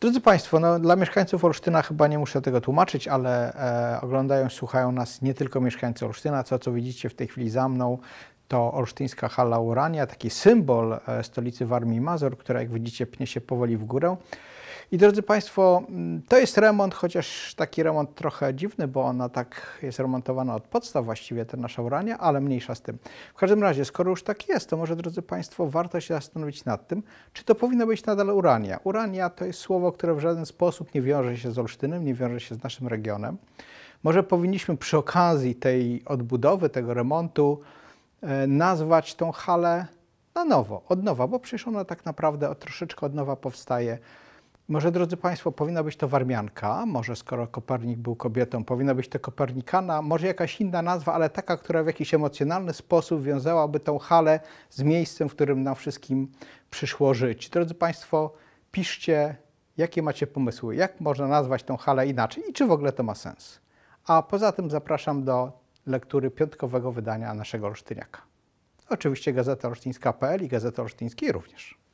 Drodzy Państwo, no, dla mieszkańców Olsztyna chyba nie muszę tego tłumaczyć, ale e, oglądają, słuchają nas nie tylko mieszkańcy Olsztyna. Co, co widzicie w tej chwili za mną, to olsztyńska hala Urania, taki symbol e, stolicy Warmii Mazur, która jak widzicie pnie się powoli w górę. I drodzy Państwo, mm, to jest remont, chociaż taki remont trochę dziwny, bo ona tak jest remontowana od podstaw właściwie, te nasze urania, ale mniejsza z tym. W każdym razie, skoro już tak jest, to może drodzy Państwo, warto się zastanowić nad tym, czy to powinno być nadal urania. Urania to jest słowo, które w żaden sposób nie wiąże się z Olsztynem, nie wiąże się z naszym regionem. Może powinniśmy przy okazji tej odbudowy, tego remontu e, nazwać tą halę na nowo, od nowa, bo przecież ona tak naprawdę troszeczkę od nowa powstaje może, drodzy Państwo, powinna być to Warmianka, może skoro Kopernik był kobietą, powinna być to Kopernikana, może jakaś inna nazwa, ale taka, która w jakiś emocjonalny sposób wiązałaby tą halę z miejscem, w którym nam wszystkim przyszło żyć. Drodzy Państwo, piszcie, jakie macie pomysły, jak można nazwać tą halę inaczej i czy w ogóle to ma sens. A poza tym zapraszam do lektury piątkowego wydania naszego Olsztyniaka. Oczywiście Gazeta Olsztyńska.pl i Gazeta Olsztyńskiej również.